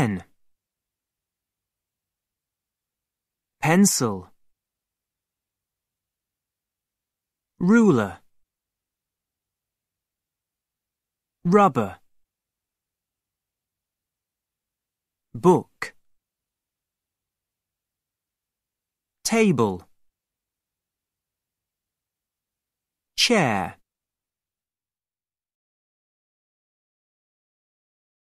pen pencil ruler rubber book table chair